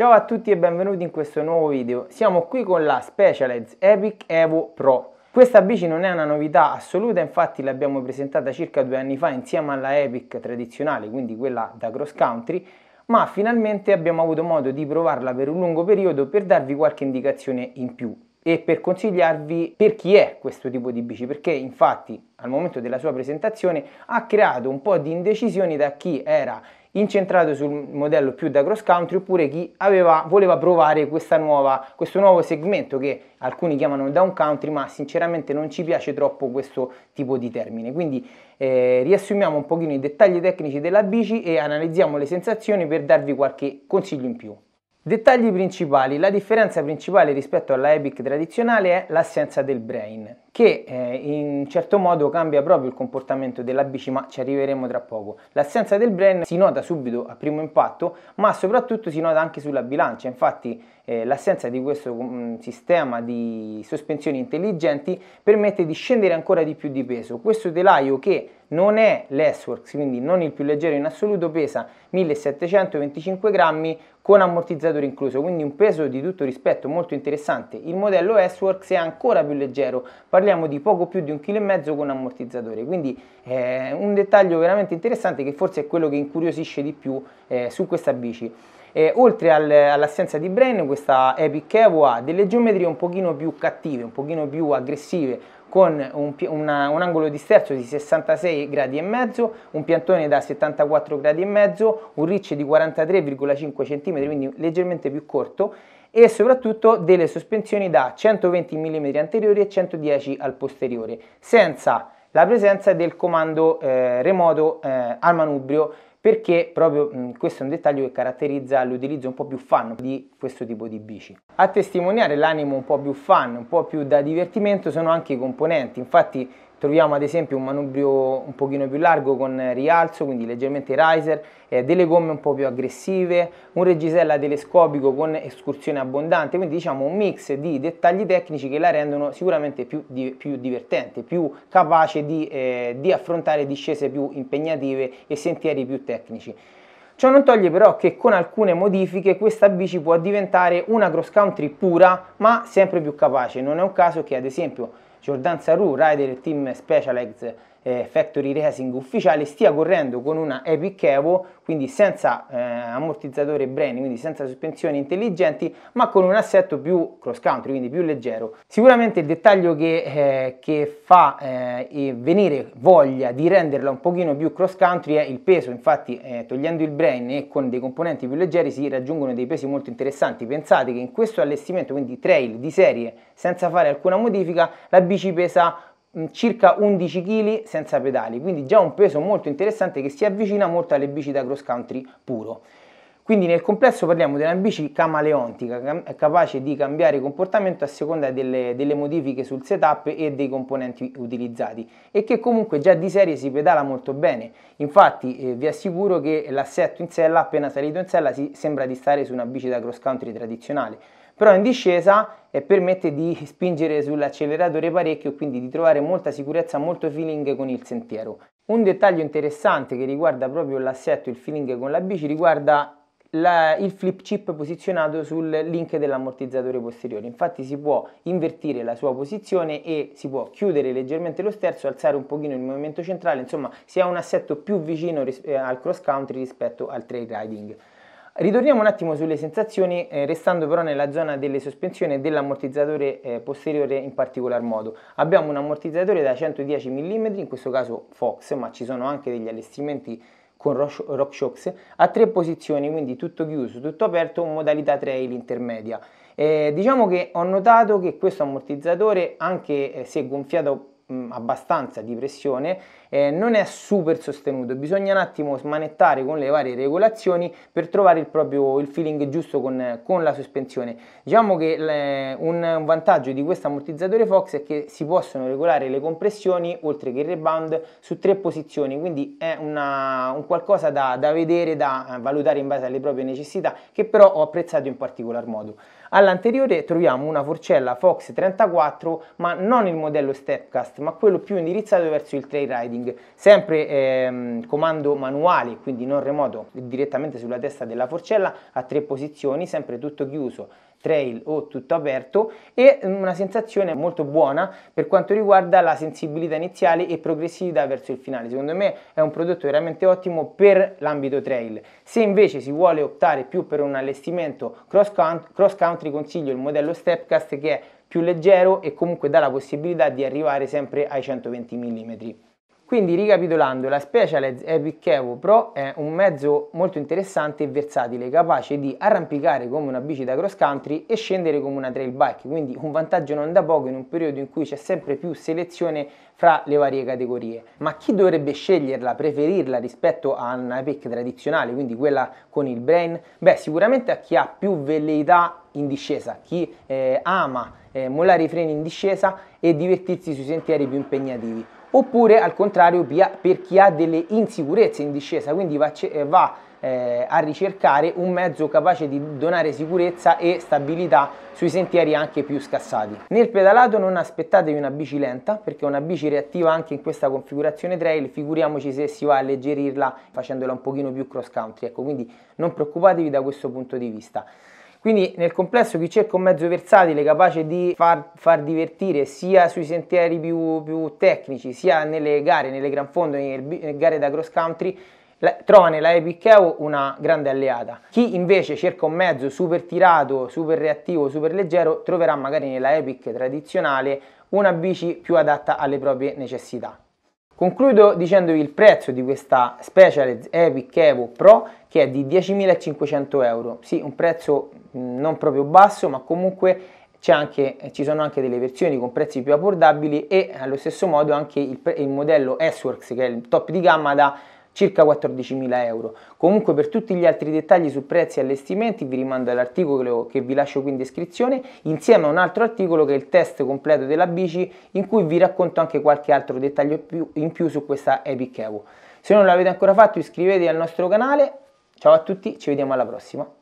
Ciao a tutti e benvenuti in questo nuovo video. Siamo qui con la Specialized Epic Evo Pro. Questa bici non è una novità assoluta, infatti l'abbiamo presentata circa due anni fa insieme alla Epic tradizionale, quindi quella da cross country, ma finalmente abbiamo avuto modo di provarla per un lungo periodo per darvi qualche indicazione in più e per consigliarvi per chi è questo tipo di bici, perché infatti al momento della sua presentazione ha creato un po' di indecisioni da chi era incentrato sul modello più da cross country oppure chi aveva, voleva provare nuova, questo nuovo segmento che alcuni chiamano down country ma sinceramente non ci piace troppo questo tipo di termine quindi eh, riassumiamo un pochino i dettagli tecnici della bici e analizziamo le sensazioni per darvi qualche consiglio in più Dettagli principali. La differenza principale rispetto alla EBIC tradizionale è l'assenza del brain, che eh, in certo modo cambia proprio il comportamento della bici, ma ci arriveremo tra poco. L'assenza del brain si nota subito a primo impatto, ma soprattutto si nota anche sulla bilancia. Infatti eh, l'assenza di questo mm, sistema di sospensioni intelligenti permette di scendere ancora di più di peso. Questo telaio che non è l'S-Works, quindi non il più leggero in assoluto, pesa 1725 grammi con ammortizzatore incluso, quindi un peso di tutto rispetto molto interessante. Il modello S-Works è ancora più leggero, parliamo di poco più di un chilo e mezzo con ammortizzatore, quindi eh, un dettaglio veramente interessante che forse è quello che incuriosisce di più eh, su questa bici. Eh, oltre al, all'assenza di brain, questa Epic Evo ha delle geometrie un pochino più cattive, un pochino più aggressive, con un, una, un angolo di sterzo di 66 gradi e mezzo, un piantone da 74 gradi e mezzo, un riccio di 43,5 cm, quindi leggermente più corto e soprattutto delle sospensioni da 120 mm anteriori e 110 al posteriore, senza la presenza del comando eh, remoto eh, al manubrio perché proprio mh, questo è un dettaglio che caratterizza l'utilizzo un po' più fan di questo tipo di bici. A testimoniare l'animo un po' più fan, un po' più da divertimento sono anche i componenti, infatti Troviamo ad esempio un manubrio un pochino più largo con rialzo, quindi leggermente riser, eh, delle gomme un po' più aggressive, un reggisella telescopico con escursione abbondante, quindi diciamo un mix di dettagli tecnici che la rendono sicuramente più, di, più divertente, più capace di, eh, di affrontare discese più impegnative e sentieri più tecnici. Ciò non toglie però che con alcune modifiche questa bici può diventare una cross country pura ma sempre più capace, non è un caso che ad esempio Jordan Saru, rider team Special Eggs eh, factory racing ufficiale stia correndo con una Epic Evo, quindi senza eh, ammortizzatore Brain, quindi senza sospensioni intelligenti, ma con un assetto più cross country, quindi più leggero. Sicuramente il dettaglio che, eh, che fa eh, venire voglia di renderla un pochino più cross country è il peso, infatti eh, togliendo il Brain e con dei componenti più leggeri si raggiungono dei pesi molto interessanti. Pensate che in questo allestimento, quindi trail di serie, senza fare alcuna modifica, la bici pesa Mm, circa 11 kg senza pedali, quindi già un peso molto interessante che si avvicina molto alle bici da cross country puro. Quindi nel complesso parliamo di una bici camaleontica, capace di cambiare comportamento a seconda delle, delle, modifiche sul setup e dei componenti utilizzati e che comunque già di serie si pedala molto bene. Infatti eh, vi assicuro che l'assetto in sella, appena salito in sella, si sembra di stare su una bici da cross country tradizionale però in discesa e eh, permette di spingere sull'acceleratore parecchio, quindi di trovare molta sicurezza, molto feeling con il sentiero. Un dettaglio interessante che riguarda proprio l'assetto il feeling con la bici riguarda la, il flip chip posizionato sul link dell'ammortizzatore posteriore. Infatti si può invertire la sua posizione e si può chiudere leggermente lo sterzo, alzare un pochino il movimento centrale, insomma si ha un assetto più vicino eh, al cross country rispetto al trail riding. Ritorniamo un attimo sulle sensazioni, eh, restando però nella zona delle sospensioni e dell'ammortizzatore eh, posteriore in particolar modo. Abbiamo un ammortizzatore da 110 mm, in questo caso Fox, ma ci sono anche degli allestimenti con RockShox, a tre posizioni, quindi tutto chiuso, tutto aperto, modalità trail intermedia. Eh, diciamo che ho notato che questo ammortizzatore, anche eh, se gonfiato Mm, abbastanza di pressione eh, non è super sostenuto bisogna un attimo smanettare con le varie regolazioni per trovare il proprio il feeling giusto con, con la sospensione diciamo che le, un, vantaggio di questo ammortizzatore Fox è che si possono regolare le compressioni oltre che il rebound su tre posizioni quindi è una, un qualcosa da, da vedere da eh, valutare in base alle proprie necessità che però ho apprezzato in particolar modo all'anteriore troviamo una forcella Fox 34 ma non il modello Stepcast Esatto, ma quello più indirizzato verso il trail riding, sempre ehm, comando manuale, quindi non remoto, direttamente sulla testa della forcella a tre posizioni, sempre tutto chiuso trail o tutto aperto e una sensazione molto buona per quanto riguarda la sensibilità iniziale e progressività verso il finale. Secondo me è un prodotto veramente ottimo per l'ambito trail. Se invece si vuole optare più per un allestimento cross country, cross country consiglio il modello Stepcast che è più leggero e comunque dà la possibilità di arrivare sempre ai 120 mm. Quindi ricapitolando, la Specialized Epic Evo Pro è un mezzo molto interessante e versatile, capace di arrampicare come una bici da cross country e scendere come una trail bike, quindi un vantaggio non da poco in un periodo in cui c'è sempre più selezione fra le varie categorie. Ma chi dovrebbe sceglierla, preferirla rispetto a una Epic tradizionale, quindi quella con il brain? Beh, sicuramente a chi ha più velleità in discesa, chi eh, ama eh, mollare i freni in discesa e divertirsi sui sentieri più impegnativi oppure al contrario per chi ha delle insicurezze in discesa, quindi va, eh, va eh, a ricercare un mezzo capace di donare sicurezza e stabilità sui sentieri anche più scassati. Nel pedalato non aspettatevi una bici lenta perché una bici reattiva anche in questa configurazione trail, figuriamoci se si va a alleggerirla facendola un pochino più cross country, ecco quindi non preoccupatevi da questo punto di vista. Quindi nel complesso chi cerca un mezzo versatile capace di far, far divertire sia sui sentieri più, più, tecnici, sia nelle gare, nelle gran fondo, nelle, gare da cross country, la, trova nella Epic Evo una grande alleata. Chi invece cerca un mezzo super tirato, super reattivo, super leggero, troverà magari nella Epic tradizionale una bici più adatta alle proprie necessità. Concludo dicendovi il prezzo di questa Special Epic Evo Pro che è di 10.500 euro, sì un prezzo mm, non proprio basso ma comunque anche, ci sono anche delle versioni con prezzi più abbordabili e allo stesso modo anche il, il modello S-Works che è il top di gamma da circa 14.000 euro. Comunque per tutti gli altri dettagli su prezzi e allestimenti vi rimando all'articolo che vi lascio qui in descrizione, insieme a un altro articolo che è il test completo della bici in cui vi racconto anche qualche altro dettaglio in più su questa Epic Evo. Se non l'avete ancora fatto iscrivetevi al nostro canale, ciao a tutti, ci vediamo alla prossima.